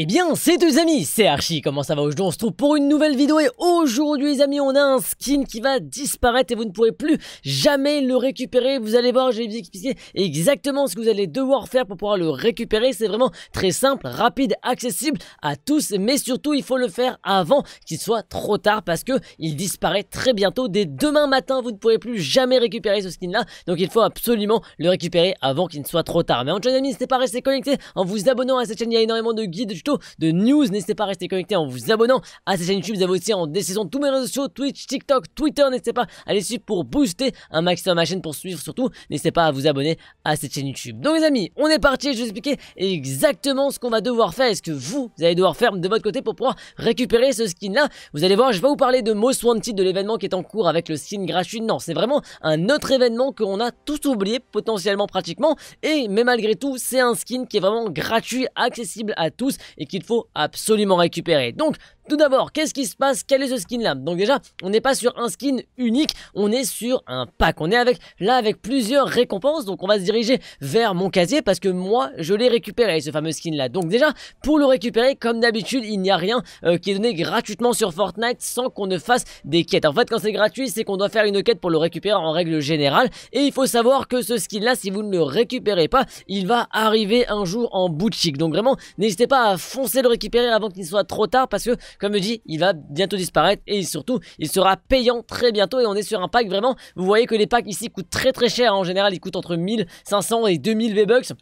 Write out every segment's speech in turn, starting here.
Eh bien, c'est deux amis, c'est Archie, comment ça va Aujourd'hui on se trouve pour une nouvelle vidéo et aujourd'hui les amis on a un skin qui va disparaître et vous ne pourrez plus jamais le récupérer. Vous allez voir, je vais vous expliquer exactement ce que vous allez devoir faire pour pouvoir le récupérer. C'est vraiment très simple, rapide, accessible à tous mais surtout il faut le faire avant qu'il soit trop tard parce que il disparaît très bientôt. Dès demain matin vous ne pourrez plus jamais récupérer ce skin là donc il faut absolument le récupérer avant qu'il ne soit trop tard. Mais en tout cas les amis, n'hésitez pas à rester connecté en vous abonnant à cette chaîne, il y a énormément de guides de news. N'hésitez pas à rester connecté en vous abonnant à cette chaîne YouTube. Vous avez aussi en décision tous mes réseaux sociaux, Twitch, TikTok, Twitter. N'hésitez pas à aller suivre pour booster un maximum ma chaîne, pour suivre surtout. N'hésitez pas à vous abonner à cette chaîne YouTube. Donc les amis, on est parti. Je vais vous expliquer exactement ce qu'on va devoir faire est ce que vous, allez devoir faire de votre côté pour pouvoir récupérer ce skin là. Vous allez voir, je vais vous parler de Most Wanted de l'événement qui est en cours avec le skin gratuit. Non, c'est vraiment un autre événement qu'on a tous oublié potentiellement pratiquement. Et mais malgré tout, c'est un skin qui est vraiment gratuit, accessible à tous et qu'il faut absolument récupérer. Donc tout d'abord, qu'est-ce qui se passe Quel est ce skin là Donc déjà, on n'est pas sur un skin unique, on est sur un pack. On est avec là avec plusieurs récompenses, donc on va se diriger vers mon casier parce que moi, je l'ai récupéré ce fameux skin là. Donc déjà, pour le récupérer, comme d'habitude, il n'y a rien euh, qui est donné gratuitement sur Fortnite sans qu'on ne fasse des quêtes. En fait, quand c'est gratuit, c'est qu'on doit faire une quête pour le récupérer en règle générale. Et il faut savoir que ce skin là, si vous ne le récupérez pas, il va arriver un jour en bout de chic. Donc vraiment, n'hésitez pas à foncer le récupérer avant qu'il soit trop tard parce que comme je dis, il va bientôt disparaître et surtout, il sera payant très bientôt et on est sur un pack vraiment. Vous voyez que les packs ici coûtent très très cher. En général, ils coûtent entre 1500 et 2000 V-Bucks.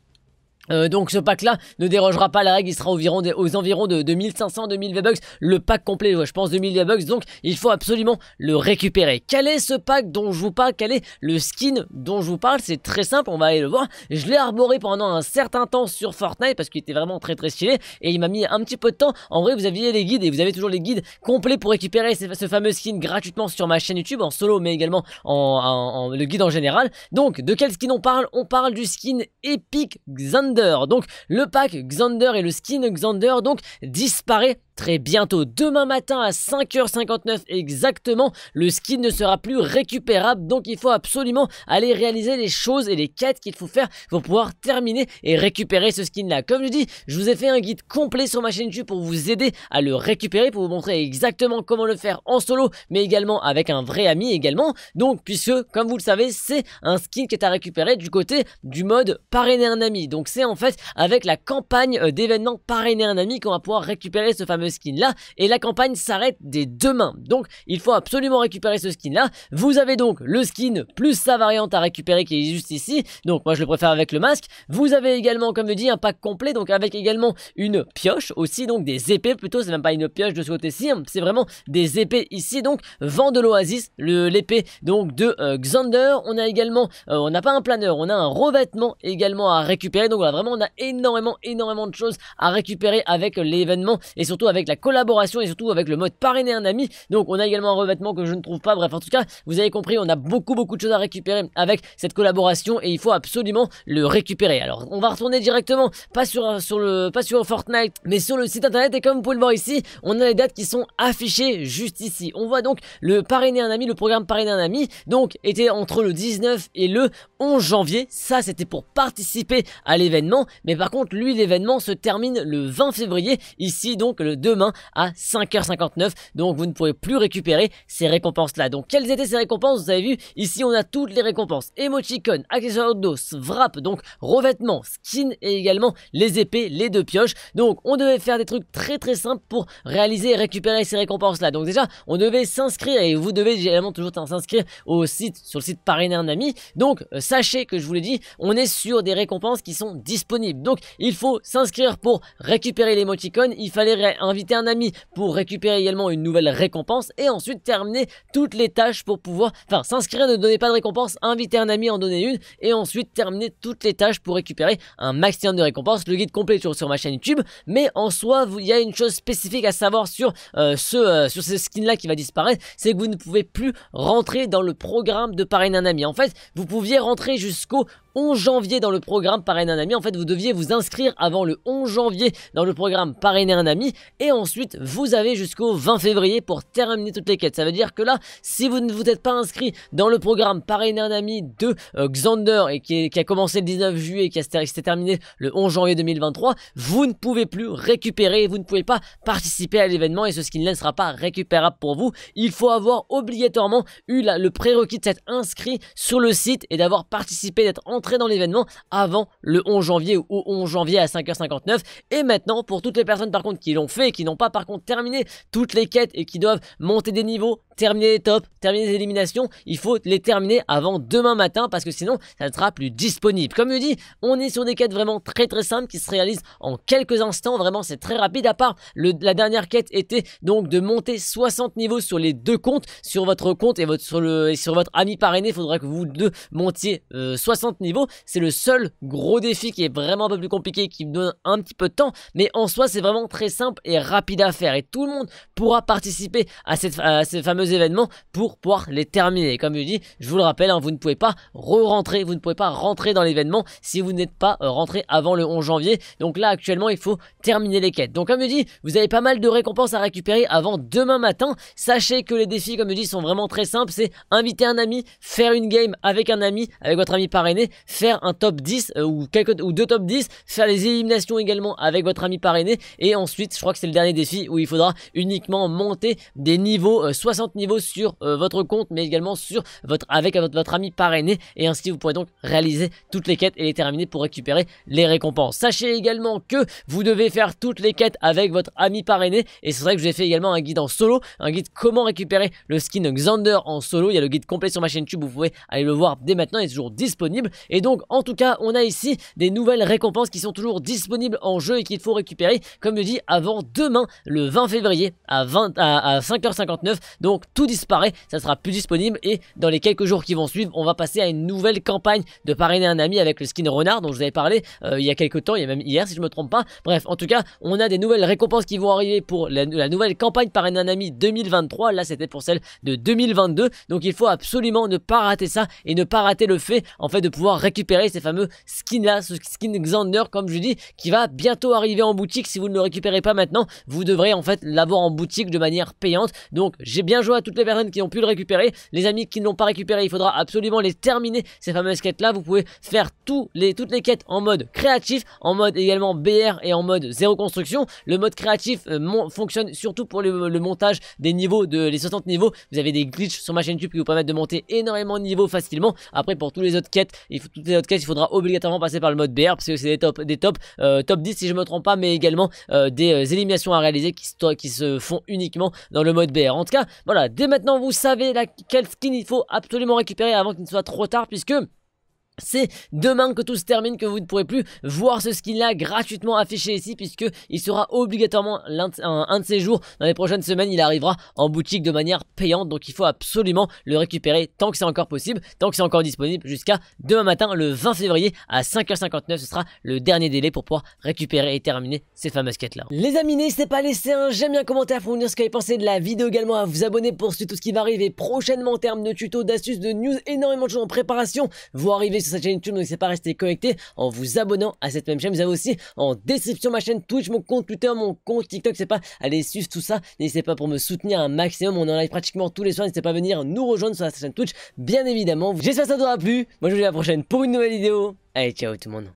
Euh, donc ce pack-là ne dérogera pas la règle, il sera environ aux environs de, 2500 2000 V-Bucks, le pack complet, je pense 2000 V-Bucks, donc il faut absolument le récupérer. Quel est ce pack dont je vous parle Quel est le skin dont je vous parle C'est très simple, on va aller le voir. Je l'ai arboré pendant un certain temps sur Fortnite parce qu'il était vraiment très très stylé et il m'a mis un petit peu de temps. En vrai, vous aviez les guides et vous avez toujours les guides complets pour récupérer ce, fameux skin gratuitement sur ma chaîne YouTube en solo mais également en, le guide en général. Donc de quel skin on parle On parle du skin épique Xander donc le pack Xander et le skin Xander donc disparaît Très bientôt, demain matin à 5h59 exactement, le skin ne sera plus récupérable. Donc il faut absolument aller réaliser les choses et les quêtes qu'il faut faire pour pouvoir terminer et récupérer ce skin là. Comme je dis, je vous ai fait un guide complet sur ma chaîne YouTube pour vous aider à le récupérer, pour vous montrer exactement comment le faire en solo, mais également avec un vrai ami également. Donc puisque, comme vous le savez, c'est un skin qui est à récupérer du côté du mode parrainer un ami. Donc c'est en fait avec la campagne euh, d'événements parrainer un ami qu'on va pouvoir récupérer ce fameux skin là, et la campagne s'arrête dès demain. Donc il faut absolument récupérer ce skin là. Vous avez donc le skin plus sa variante à récupérer qui est juste ici. Donc moi je le préfère avec le masque. Vous avez également comme je dis un pack complet donc avec également une pioche aussi donc des épées plutôt. C'est même pas une pioche de ce côté-ci, hein. c'est vraiment des épées ici donc vent de l'oasis, l'épée donc de euh, Xander. On a également, euh, on n'a pas un planeur, on a un revêtement également à récupérer. Donc voilà vraiment on a énormément énormément de choses à récupérer avec l'événement et surtout avec avec la collaboration et surtout avec le mode parrainer un ami. Donc on a également un revêtement que je ne trouve pas. Bref, en tout cas, vous avez compris, on a beaucoup beaucoup de choses à récupérer avec cette collaboration et il faut absolument le récupérer. Alors on va retourner directement, pas sur, sur, le, pas sur Fortnite, mais sur le site internet. Et comme vous pouvez le voir ici, on a les dates qui sont affichées juste ici. On voit donc le parrainer un ami, le programme parrainer un ami, donc était entre le 19 et le 11 janvier. Ça, c'était pour participer à l'événement. Mais par contre, lui, l'événement se termine le 20 février. Ici, donc, le demain à 5h59. Donc vous ne pourrez plus récupérer ces récompenses-là. Donc quelles étaient ces récompenses Vous avez vu, ici on a toutes les récompenses. Emoticon, accessoires d'os, wrap, donc revêtement, skin et également les épées, les deux pioches. Donc on devait faire des trucs très très simples pour réaliser et récupérer ces récompenses-là. Donc déjà, on devait s'inscrire et vous devez également toujours s'inscrire au site, sur le site parrainer un ami. Donc euh, sachez que je vous l'ai dit, on est sur des récompenses qui sont disponibles. Donc il faut s'inscrire pour récupérer l'émoticône. Il fallait un inviter un ami pour récupérer également une nouvelle récompense et ensuite terminer toutes les tâches pour pouvoir, enfin s'inscrire, ne donner pas de récompense, inviter un ami, en donner une et ensuite terminer toutes les tâches pour récupérer un maximum de récompenses. Le guide complet sur, sur ma chaîne YouTube, mais en soi, il y a une chose spécifique à savoir sur euh, ce euh, sur ce skin là qui va disparaître, c'est que vous ne pouvez plus rentrer dans le programme de parrainer un ami. En fait, vous pouviez rentrer jusqu'au 11 janvier dans le programme Parrainer un ami. En fait, vous deviez vous inscrire avant le 11 janvier dans le programme Parrainer un ami. Et ensuite, vous avez jusqu'au 20 février pour terminer toutes les quêtes. Ça veut dire que là, si vous ne vous êtes pas inscrit dans le programme Parrainer un ami de euh, Xander et qui, a commencé le 19 juillet et qui, s'est terminé le 11 janvier 2023, vous ne pouvez plus récupérer, vous ne pouvez pas participer à l'événement et ce skin ne sera pas récupérable pour vous. Il faut avoir obligatoirement eu le prérequis de s'être inscrit sur le site et d'avoir participé, d'être entré dans l'événement avant le 11 janvier ou au 11 janvier à 5h59. Et maintenant, pour toutes les personnes par contre qui l'ont fait, qui n'ont pas par contre terminé toutes les quêtes et qui doivent monter des niveaux, terminer les tops, terminer les éliminations, il faut les terminer avant demain matin parce que sinon ça ne sera plus disponible. Comme je dis, on est sur des quêtes vraiment très très simples qui se réalisent en quelques instants, vraiment c'est très rapide à part le, la dernière quête était donc de monter 60 niveaux sur les deux comptes, sur votre compte et votre, sur, le, et sur votre ami parrainé, il faudra que vous deux montiez 60 euh, niveaux c'est le seul gros défi qui est vraiment un peu plus compliqué, qui me donne un petit peu de temps, mais en soi c'est vraiment très simple et rapide à faire et tout le monde pourra participer à, ces fameux événements pour pouvoir les terminer. Et comme je dis, je vous le rappelle, hein, vous ne pouvez pas re-rentrer, vous ne pouvez pas rentrer dans l'événement si vous n'êtes pas euh, rentré avant le 11 janvier. Donc là actuellement il faut terminer les quêtes. Donc comme je dis, vous avez pas mal de récompenses à récupérer avant demain matin. Sachez que les défis comme je dis sont vraiment très simples, c'est inviter un ami, faire une game avec un ami, avec votre ami parrainé, faire un top 10 euh, ou, quelques, ou deux top 10, faire les éliminations également avec votre ami parrainé. Et ensuite, je crois que c'est le dernier défi où il faudra uniquement monter des niveaux, 60 euh, niveaux sur euh, votre compte, mais également sur votre avec votre, votre, ami parrainé. Et ainsi, vous pourrez donc réaliser toutes les quêtes et les terminer pour récupérer les récompenses. Sachez également que vous devez faire toutes les quêtes avec votre ami parrainé. Et c'est vrai que j'ai fait également un guide en solo, un guide comment récupérer le skin Xander en solo. Il y a le guide complet sur ma chaîne YouTube, vous pouvez aller le voir dès maintenant, il est toujours disponible. Et donc, en tout cas, on a ici des nouvelles récompenses qui sont toujours disponibles en jeu et qu'il faut récupérer, comme je dis, avant demain, le 20 février, à, 20, à, 5h59. Donc, tout disparaît, ça sera plus disponible. Et dans les quelques jours qui vont suivre, on va passer à une nouvelle campagne de parrainer un ami avec le skin renard dont je vous avais parlé euh, il y a quelques temps, il y a même hier si je me trompe pas. Bref, en tout cas, on a des nouvelles récompenses qui vont arriver pour la, la nouvelle campagne parrainer un ami 2023. Là, c'était pour celle de 2022. Donc, il faut absolument ne pas rater ça et ne pas rater le fait, en fait, de pouvoir récupérer ces fameux skins là, ce skin Xander comme je dis, qui va bientôt arriver en boutique. Si vous ne le récupérez pas maintenant, vous devrez en fait l'avoir en boutique de manière payante. Donc j'ai bien joué à toutes les personnes qui ont pu le récupérer. Les amis qui ne l'ont pas récupéré, il faudra absolument les terminer ces fameuses quêtes là. Vous pouvez faire tous les, toutes les quêtes en mode créatif, en mode également BR et en mode zéro construction. Le mode créatif euh, fonctionne surtout pour le, montage des niveaux, de, les 60 niveaux. Vous avez des glitches sur ma chaîne YouTube qui vous permettent de monter énormément de niveaux facilement. Après pour tous les autres quêtes, il faut toutes les cas, il faudra obligatoirement passer par le mode BR parce que c'est des top, des top, euh, top 10 si je me trompe pas, mais également euh, des euh, éliminations à réaliser qui, se font uniquement dans le mode BR. En tout cas, voilà, dès maintenant vous savez la, quel skin il faut absolument récupérer avant qu'il ne soit trop tard puisque... C'est demain que tout se termine que vous ne pourrez plus voir ce skin-là gratuitement affiché ici puisque il sera obligatoirement un, de ces jours dans les prochaines semaines. Il arrivera en boutique de manière payante donc il faut absolument le récupérer tant que c'est encore possible, tant que c'est encore disponible jusqu'à demain matin le 20 février à 5h59. Ce sera le dernier délai pour pouvoir récupérer et terminer Ces fameuses quêtes là Les amis, n'hésitez pas à laisser un j'aime bien un commentaire pour vous dire ce que vous avez pensé de la vidéo également, à vous abonner pour suivre tout ce qui va arriver prochainement en termes de tutos, d'astuces, de news, énormément de choses en préparation. Vous arrivez sur cette chaîne YouTube, donc n'hésitez pas à rester connecté en vous abonnant à cette même chaîne. Vous avez aussi en description ma chaîne Twitch, mon compte Twitter, mon compte TikTok, c'est pas allez suivre tout ça. N'hésitez pas pour me soutenir un maximum, on en live pratiquement tous les soirs, n'hésitez pas à venir nous rejoindre sur la chaîne Twitch, bien évidemment. J'espère que ça vous aura plu, moi je vous dis à la prochaine pour une nouvelle vidéo. Allez, ciao tout le monde.